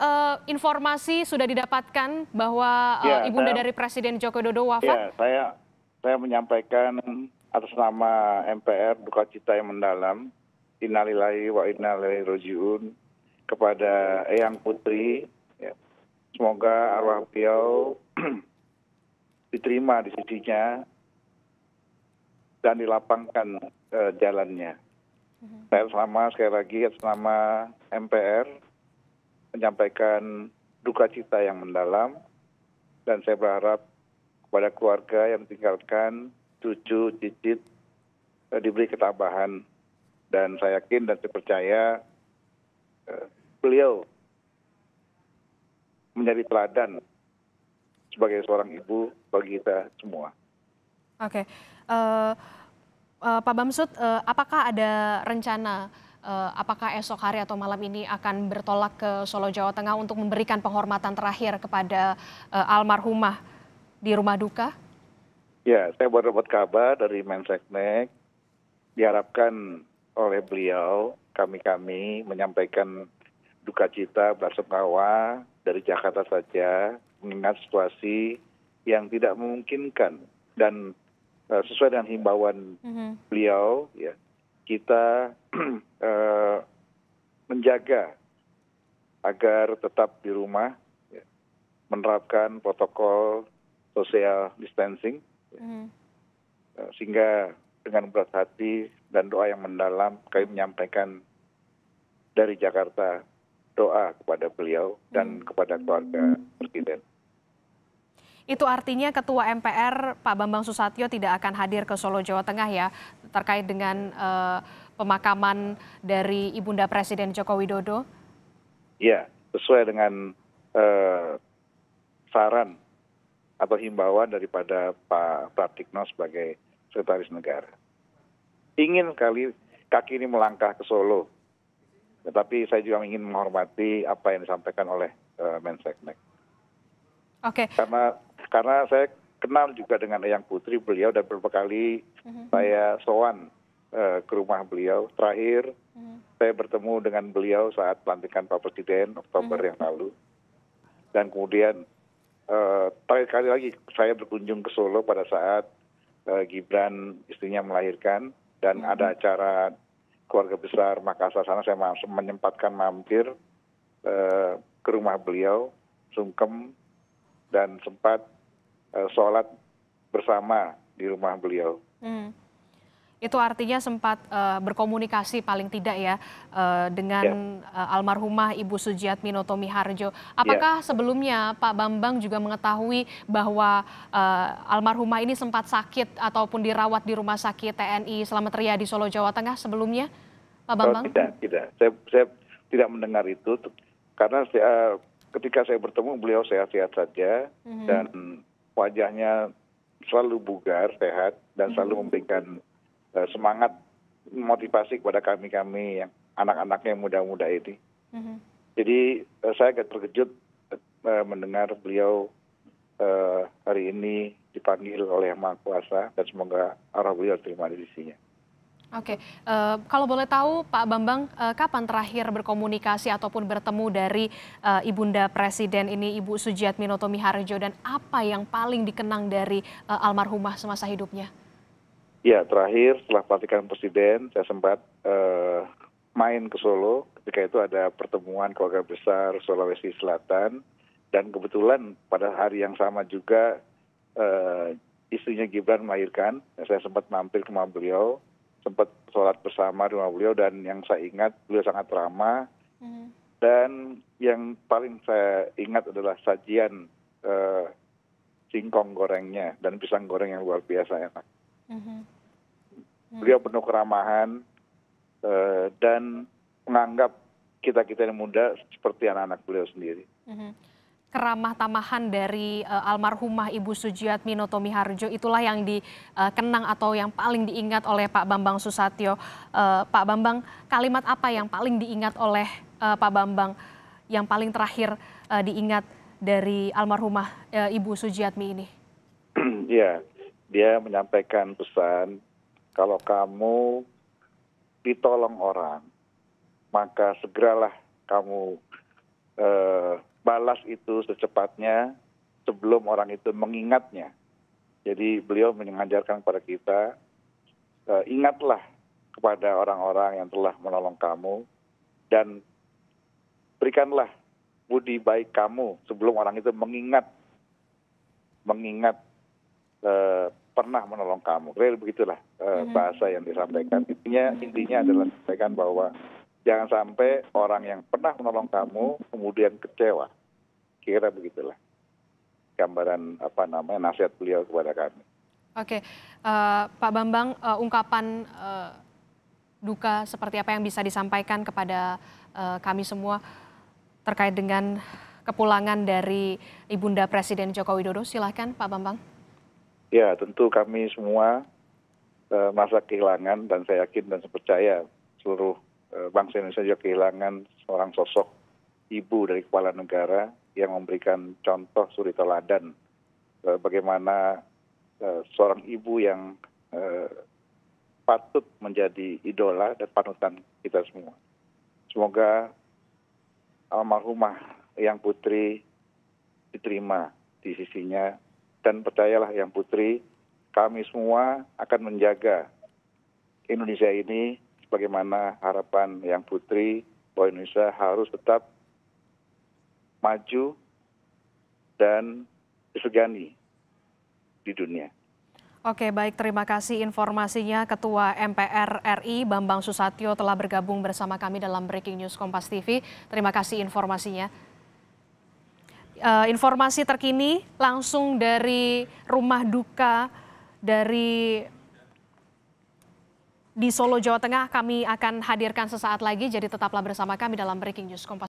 uh, informasi sudah didapatkan bahwa uh, ya, ibunda saya, dari Presiden Joko Widodo wafat? Ya, saya saya menyampaikan atas nama MPR duka cita yang mendalam innalillahi wa inna rojiun kepada Eyang Putri. Ya. Semoga arwah beliau diterima di sisinya dan dilapangkan uh, jalannya. Mhm. Saya selama sekali lagi selama MPR menyampaikan duka cita yang mendalam dan saya berharap kepada keluarga yang tinggalkan cucu, cicit eh, diberi ketabahan dan saya yakin dan saya percaya eh, beliau menjadi teladan sebagai seorang ibu bagi kita semua. Oke, okay. uh, eh, uh, Pak Bamsud, uh, apakah ada rencana Eh, apakah esok hari atau malam ini akan bertolak ke Solo Jawa Tengah untuk memberikan penghormatan terakhir kepada eh, almarhumah di rumah duka? Ya, saya baru dapat kabar dari Menseknek diharapkan oleh beliau kami-kami menyampaikan duka cita belasungkawa dari Jakarta saja mengingat situasi yang tidak memungkinkan dan uh, sesuai dengan himbauan mm-hmm. beliau ya kita eh, menjaga agar tetap di rumah, ya. menerapkan protokol social distancing, mm. sehingga dengan berat hati dan doa yang mendalam kami menyampaikan dari Jakarta doa kepada beliau dan hmm. kepada keluarga Presiden. Itu artinya Ketua MPR Pak Bambang Susatyo tidak akan hadir ke Solo, Jawa Tengah ya terkait dengan uh, pemakaman dari Ibunda Presiden Joko Widodo? Iya, sesuai dengan uh, saran atau himbauan daripada Pak Pratikno sebagai Sekretaris Negara. Ingin sekali kaki ini melangkah ke Solo, tetapi saya juga ingin menghormati apa yang disampaikan oleh uh, eh, Menseknek. Oke. Okay. Karena karena saya kenal juga dengan Eyang Putri beliau dan beberapa kali mm-hmm. saya sowan uh, ke rumah beliau. Terakhir mm-hmm. saya bertemu dengan beliau saat pelantikan Pak Presiden Oktober mm-hmm. yang lalu. Dan kemudian uh, terakhir kali lagi saya berkunjung ke Solo pada saat uh, Gibran istrinya melahirkan dan mm-hmm. ada acara keluarga besar Makassar sana saya menyempatkan mampir uh, ke rumah beliau sungkem dan sempat Eh, sholat bersama di rumah beliau. Hmm. Itu artinya sempat uh, berkomunikasi paling tidak ya uh, dengan ya. Uh, almarhumah Ibu Sujiat Minoto Miharjo. Ya. Apakah ya. sebelumnya Pak Bambang juga mengetahui bahwa uh, almarhumah ini sempat sakit ataupun dirawat di rumah sakit TNI Selamat Ria di Solo Jawa Tengah sebelumnya, Pak oh, Bambang? Oh, tidak, tidak. Saya, saya tidak mendengar itu karena saya, ketika saya bertemu beliau sehat-sehat saja mm -hmm. dan wajahnya selalu bugar, sehat, dan hmm. selalu memberikan uh, semangat motivasi kepada kami-kami yang anak-anaknya yang muda-muda ini. hmm Jadi uh, saya agak terkejut uh, mendengar beliau uh, hari ini dipanggil oleh Maha Kuasa dan semoga arah beliau terima di sisinya. Oke, uh, kalau boleh tahu Pak Bambang, uh, kapan terakhir berkomunikasi ataupun bertemu dari uh, ibunda presiden ini Ibu Sujiat Minoto Miharjo dan apa yang paling dikenang dari uh, almarhumah semasa hidupnya? Ya, terakhir setelah pelantikan presiden, saya sempat uh, main ke Solo. Ketika itu ada pertemuan keluarga besar Sulawesi Selatan dan kebetulan pada hari yang sama juga uh, istrinya Gibran melahirkan. Saya sempat mampir ke rumah beliau sempat sholat bersama di rumah beliau dan yang saya ingat beliau sangat ramah mm. dan yang paling saya ingat adalah sajian uh, singkong gorengnya dan pisang goreng yang luar biasa enak. Ya, mm-hmm. Mm. Beliau penuh keramahan uh, dan menganggap kita kita yang muda seperti anak-anak beliau sendiri. Mm-hmm keramah tamahan dari uh, almarhumah Ibu Sujiatmino Miharjo itulah yang dikenang eh, atau yang paling diingat oleh Pak Bambang Susatyo. Uh, Pak Bambang, kalimat apa yang paling diingat oleh uh, Pak Bambang yang paling terakhir uh, diingat dari almarhumah uh, Ibu Sujiatmi ini? Iya, dia menyampaikan pesan kalau kamu ditolong orang, maka segeralah kamu uh, balas itu secepatnya sebelum orang itu mengingatnya. Jadi beliau mengajarkan kepada kita, e, ingatlah kepada orang-orang yang telah menolong kamu dan berikanlah budi baik kamu sebelum orang itu mengingat mengingat e, pernah menolong kamu. Kira begitulah e, bahasa yang disampaikan. Intinya intinya adalah sampaikan bahwa jangan sampai orang yang pernah menolong kamu kemudian kecewa. Kira begitulah gambaran apa namanya nasihat beliau kepada kami. Oke, uh, Pak Bambang, uh, ungkapan uh, duka seperti apa yang bisa disampaikan kepada uh, kami semua terkait dengan kepulangan dari ibunda Presiden Joko Widodo? Silahkan, Pak Bambang. Ya, tentu kami semua uh, masa kehilangan dan saya yakin dan percaya seluruh Eh, bangsa Indonesia juga kehilangan seorang sosok ibu dari kepala negara yang memberikan contoh suri teladan eh, bagaimana eh, seorang ibu yang patut menjadi idola dan panutan kita semua. Semoga almarhumah yang putri diterima di sisinya dan percayalah yang putri kami semua akan menjaga Indonesia ini Bagaimana harapan yang putri bahwa Indonesia harus tetap maju dan disegani di dunia. Oke, baik. Terima kasih informasinya Ketua MPR RI Bambang Susatyo telah bergabung bersama kami dalam Breaking News Kompas TV. Terima kasih informasinya. Uh, informasi terkini langsung dari rumah duka dari di Solo, Jawa Tengah. Kami akan hadirkan sesaat lagi, jadi tetaplah bersama kami dalam Breaking News Kompas.